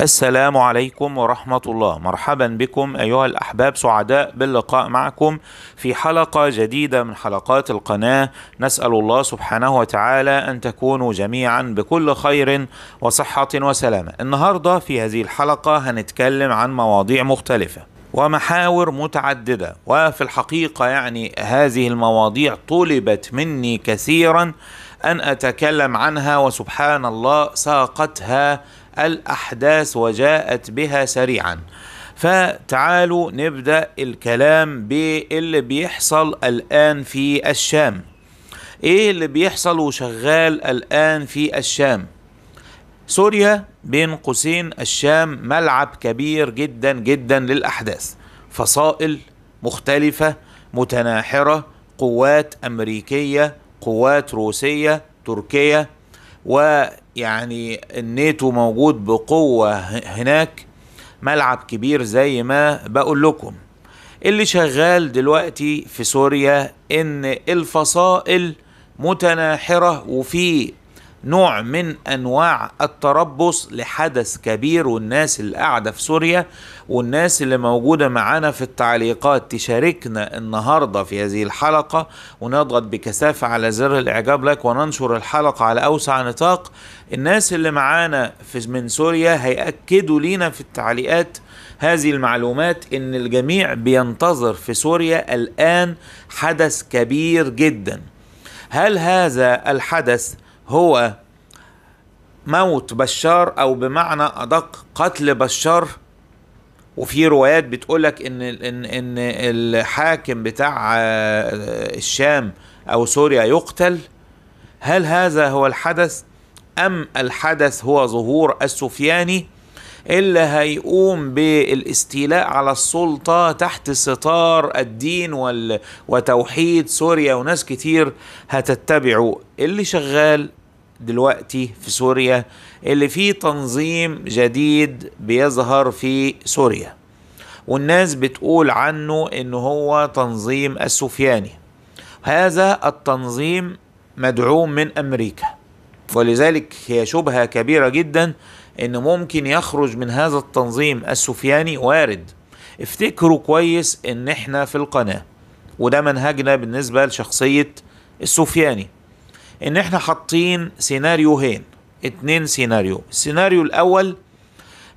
السلام عليكم ورحمة الله مرحبا بكم أيها الأحباب سعداء باللقاء معكم في حلقة جديدة من حلقات القناة نسأل الله سبحانه وتعالى أن تكونوا جميعا بكل خير وصحة وسلامة النهاردة في هذه الحلقة هنتكلم عن مواضيع مختلفة ومحاور متعددة وفي الحقيقة يعني هذه المواضيع طلبت مني كثيرا أن أتكلم عنها وسبحان الله ساقتها الأحداث وجاءت بها سريعا فتعالوا نبدأ الكلام باللي بيحصل الآن في الشام إيه اللي بيحصل وشغال الآن في الشام سوريا بين قوسين الشام ملعب كبير جدا جدا للأحداث فصائل مختلفة متناحرة قوات أمريكية قوات روسية تركية و يعني الناتو موجود بقوة هناك ملعب كبير زي ما بقول لكم اللي شغال دلوقتي في سوريا ان الفصائل متناحرة وفي نوع من انواع التربص لحدث كبير والناس اللي قاعده في سوريا والناس اللي موجوده معانا في التعليقات تشاركنا النهارده في هذه الحلقه ونضغط بكثافه على زر الاعجاب لك وننشر الحلقه على اوسع نطاق الناس اللي معانا في من سوريا هياكدوا لينا في التعليقات هذه المعلومات ان الجميع بينتظر في سوريا الان حدث كبير جدا هل هذا الحدث هو موت بشار او بمعنى ادق قتل بشار وفي روايات بتقولك ان ان ان الحاكم بتاع آه، الشام او سوريا يقتل هل هذا هو الحدث ام الحدث هو ظهور السفياني اللي هيقوم بالاستيلاء على السلطة تحت ستار الدين وال... وتوحيد سوريا وناس كتير هتتبعه اللي شغال دلوقتي في سوريا اللي فيه تنظيم جديد بيظهر في سوريا والناس بتقول عنه ان هو تنظيم السفياني هذا التنظيم مدعوم من امريكا ولذلك هي شبهه كبيره جدا ان ممكن يخرج من هذا التنظيم السفياني وارد افتكروا كويس ان احنا في القناه وده منهجنا بالنسبه لشخصيه السفياني ان احنا حاطين سيناريوهين اتنين سيناريو السيناريو الاول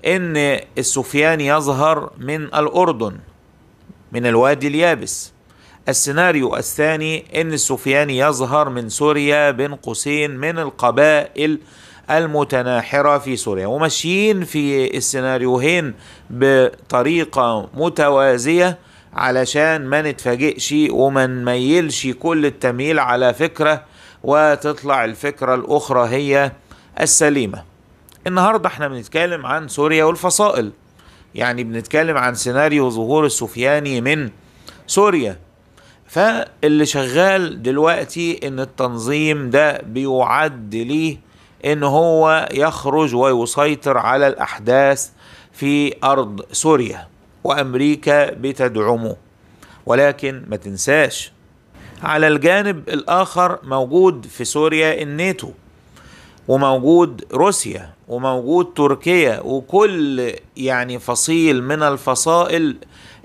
ان السفياني يظهر من الاردن من الوادي اليابس السيناريو الثاني ان السفياني يظهر من سوريا بين قوسين من القبائل المتناحرة في سوريا وماشيين في السيناريوهين بطريقة متوازية علشان ما نتفاجئش وما نميلش كل التمييل على فكرة وتطلع الفكرة الأخرى هي السليمة النهاردة احنا بنتكلم عن سوريا والفصائل يعني بنتكلم عن سيناريو ظهور السفياني من سوريا فاللي شغال دلوقتي ان التنظيم ده بيعد ليه ان هو يخرج ويسيطر على الاحداث في ارض سوريا وامريكا بتدعمه ولكن ما تنساش على الجانب الاخر موجود في سوريا الناتو وموجود روسيا وموجود تركيا وكل يعني فصيل من الفصائل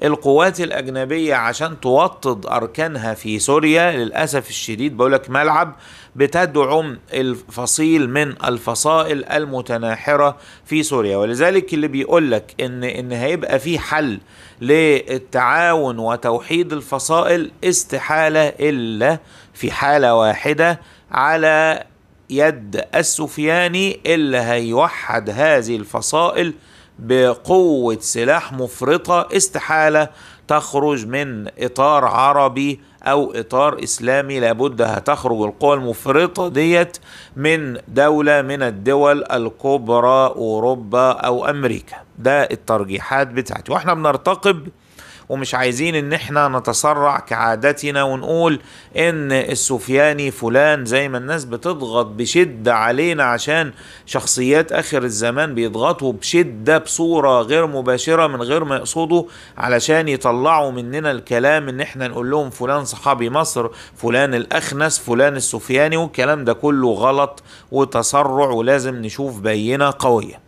القوات الأجنبية عشان توطد أركانها في سوريا للأسف الشديد بقولك ملعب بتدعم الفصيل من الفصائل المتناحرة في سوريا ولذلك اللي بيقولك إن إن هيبقى في حل للتعاون وتوحيد الفصائل استحالة إلا في حالة واحدة على يد السفياني اللي هيوحد هذه الفصائل بقوة سلاح مفرطة استحالة تخرج من إطار عربي أو إطار إسلامي لابد هتخرج القوى المفرطة ديت من دولة من الدول الكبرى أوروبا أو أمريكا ده الترجيحات بتاعتي وإحنا بنرتقب ومش عايزين ان احنا نتسرع كعادتنا ونقول ان السفياني فلان زي ما الناس بتضغط بشده علينا عشان شخصيات اخر الزمان بيضغطوا بشده بصوره غير مباشره من غير ما يقصدوا علشان يطلعوا مننا الكلام ان احنا نقول لهم فلان صحابي مصر فلان الاخنس فلان السفياني والكلام ده كله غلط وتسرع ولازم نشوف بينه قويه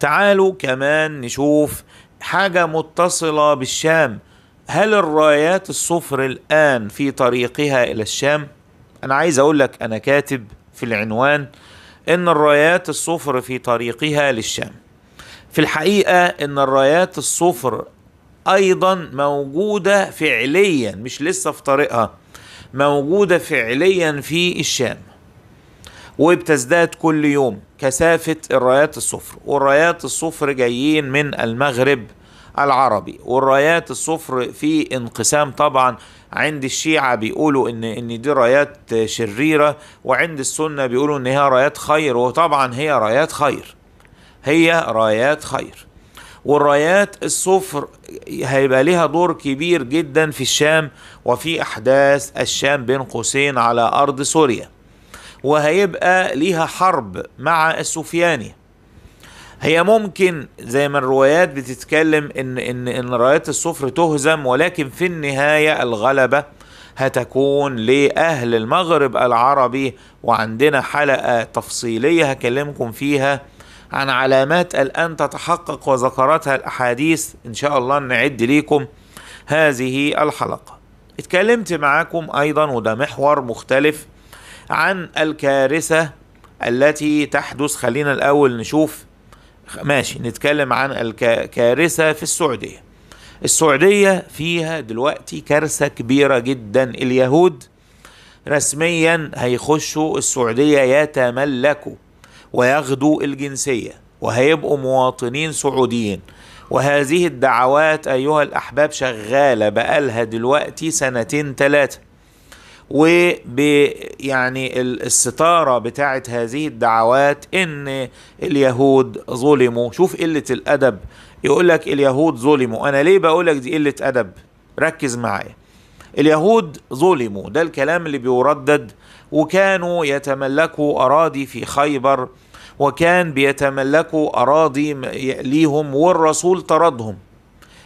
تعالوا كمان نشوف حاجة متصلة بالشام هل الرايات الصفر الآن في طريقها إلى الشام؟ أنا عايز أقول لك أنا كاتب في العنوان إن الرايات الصفر في طريقها للشام في الحقيقة إن الرايات الصفر أيضا موجودة فعليا مش لسه في طريقها موجودة فعليا في الشام وبتزداد كل يوم كثافة الرايات الصفر والرايات الصفر جايين من المغرب العربي والرايات الصفر في انقسام طبعا عند الشيعة بيقولوا ان ان دي رايات شريرة وعند السنة بيقولوا ان هي رايات خير وطبعا هي رايات خير هي رايات خير والرايات الصفر هيبقى لها دور كبير جدا في الشام وفي احداث الشام بين قوسين على ارض سوريا وهيبقى ليها حرب مع السفياني هي ممكن زي ما الروايات بتتكلم ان ان ان رايات الصفر تهزم ولكن في النهايه الغلبه هتكون لاهل المغرب العربي وعندنا حلقه تفصيليه هكلمكم فيها عن علامات الان تتحقق وذكرتها الاحاديث ان شاء الله نعد ليكم هذه الحلقه اتكلمت معاكم ايضا وده محور مختلف عن الكارثة التي تحدث خلينا الأول نشوف ماشي نتكلم عن الكارثة في السعودية السعودية فيها دلوقتي كارثة كبيرة جدا اليهود رسميا هيخشوا السعودية يتملكوا وياخدوا الجنسية وهيبقوا مواطنين سعوديين وهذه الدعوات أيها الأحباب شغالة بقالها دلوقتي سنتين ثلاثة وبيعني يعني الستاره بتاعه هذه الدعوات ان اليهود ظلموا شوف قله الادب يقول لك اليهود ظلموا انا ليه بقول لك دي قله ادب ركز معايا اليهود ظلموا ده الكلام اللي بيردد وكانوا يتملكوا اراضي في خيبر وكان بيتملكوا اراضي ليهم والرسول طردهم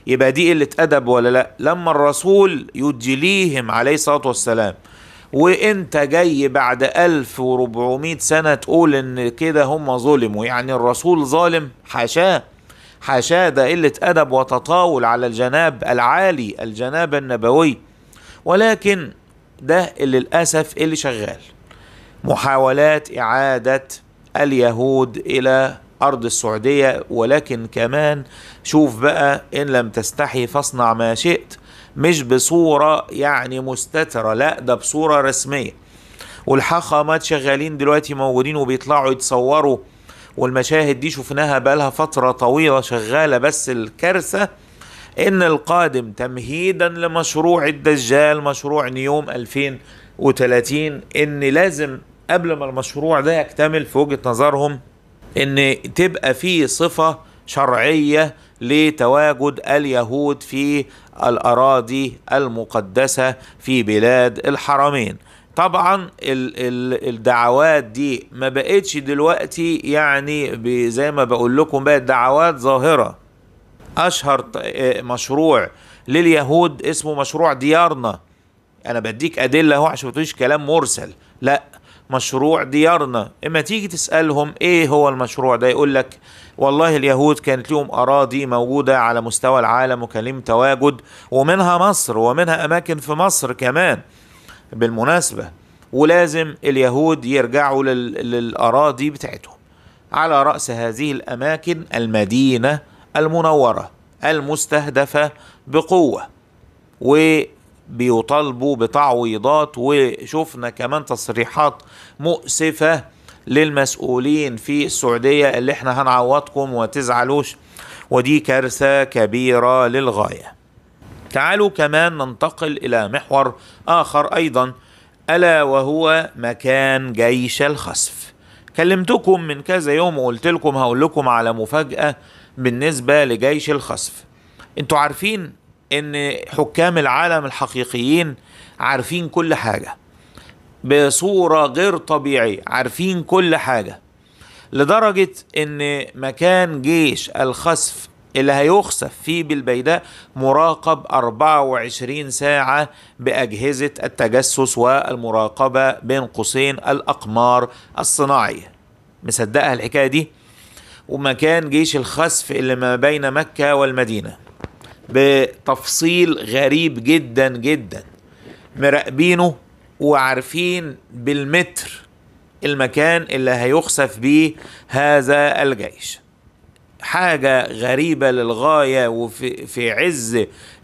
يبقى دي قله ادب ولا لا لما الرسول يدليهم عليه الصلاه والسلام وانت جاي بعد 1400 سنة تقول ان كده هم ظلموا يعني الرسول ظالم حاشاه حاشاه ده قلة أدب وتطاول على الجناب العالي الجناب النبوي ولكن ده اللي للأسف اللي شغال محاولات إعادة اليهود إلى أرض السعودية ولكن كمان شوف بقى إن لم تستحي فاصنع ما شئت مش بصوره يعني مستتره لا ده بصوره رسميه والحاخامات شغالين دلوقتي موجودين وبيطلعوا يتصوروا والمشاهد دي شفناها بقالها فتره طويله شغاله بس الكارثه ان القادم تمهيدا لمشروع الدجال مشروع نيوم 2030 ان لازم قبل ما المشروع ده يكتمل في وجهه نظرهم ان تبقى فيه صفه شرعيه لتواجد اليهود في الاراضي المقدسه في بلاد الحرمين طبعا الدعوات دي ما بقتش دلوقتي يعني زي ما بقول لكم بقت دعوات ظاهره اشهر آه، مشروع لليهود اسمه مشروع ديارنا انا بديك ادله اهو عشان ما كلام مرسل لا مشروع ديارنا اما تيجي تسالهم ايه هو المشروع ده يقول لك والله اليهود كانت لهم اراضي موجوده على مستوى العالم وكان لهم تواجد ومنها مصر ومنها اماكن في مصر كمان بالمناسبه ولازم اليهود يرجعوا للاراضي بتاعتهم على راس هذه الاماكن المدينه المنوره المستهدفه بقوه بيطالبوا بتعويضات وشفنا كمان تصريحات مؤسفة للمسؤولين في السعودية اللي احنا هنعوضكم وتزعلوش ودي كارثة كبيرة للغاية تعالوا كمان ننتقل إلى محور آخر أيضا ألا وهو مكان جيش الخسف كلمتكم من كذا يوم وقلت لكم هقول لكم على مفاجأة بالنسبة لجيش الخسف انتوا عارفين ان حكام العالم الحقيقيين عارفين كل حاجه بصوره غير طبيعيه عارفين كل حاجه لدرجه ان مكان جيش الخسف اللي هيخسف فيه بالبيداء مراقب 24 ساعة بأجهزة التجسس والمراقبة بين قوسين الأقمار الصناعية مصدقها الحكاية دي ومكان جيش الخسف اللي ما بين مكة والمدينة بتفصيل غريب جدا جدا مراقبينه وعارفين بالمتر المكان اللي هيخسف بيه هذا الجيش حاجة غريبة للغاية وفي في عز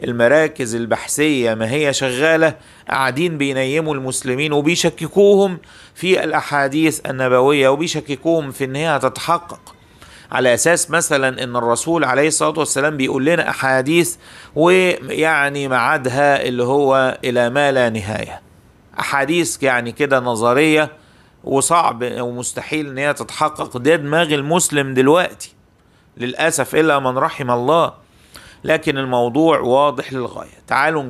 المراكز البحثية ما هي شغالة قاعدين بينيموا المسلمين وبيشككوهم في الأحاديث النبوية وبيشككوهم في إن هي هتتحقق على اساس مثلا ان الرسول عليه الصلاه والسلام بيقول لنا احاديث ويعني معادها اللي هو الى ما لا نهايه احاديث يعني كده نظريه وصعب ومستحيل ان هي تتحقق ده دماغ المسلم دلوقتي للاسف الا من رحم الله لكن الموضوع واضح للغاية تعالوا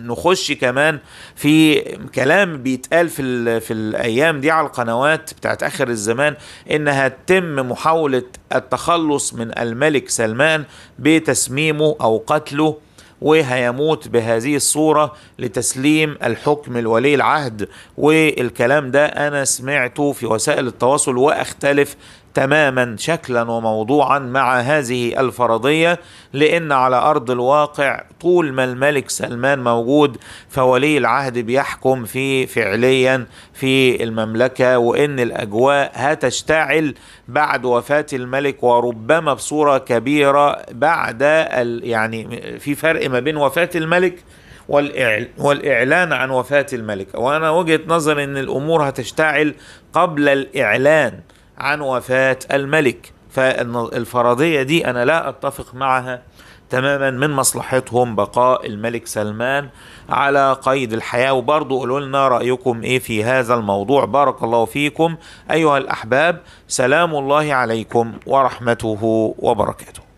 نخش كمان في كلام بيتقال في, في الأيام دي على القنوات بتاعت آخر الزمان إنها تتم محاولة التخلص من الملك سلمان بتسميمه أو قتله وهيموت بهذه الصورة لتسليم الحكم لولي العهد والكلام ده أنا سمعته في وسائل التواصل وأختلف تماما شكلا وموضوعا مع هذه الفرضيه لان على ارض الواقع طول ما الملك سلمان موجود فولي العهد بيحكم في فعليا في المملكه وان الاجواء هتشتعل بعد وفاه الملك وربما بصوره كبيره بعد يعني في فرق ما بين وفاه الملك والإعلان عن وفاة الملك وأنا وجهة نظري أن الأمور هتشتعل قبل الإعلان عن وفاة الملك فالفرضية دي أنا لا أتفق معها تماما من مصلحتهم بقاء الملك سلمان على قيد الحياة وبرضو قولوا لنا رأيكم إيه في هذا الموضوع بارك الله فيكم أيها الأحباب سلام الله عليكم ورحمته وبركاته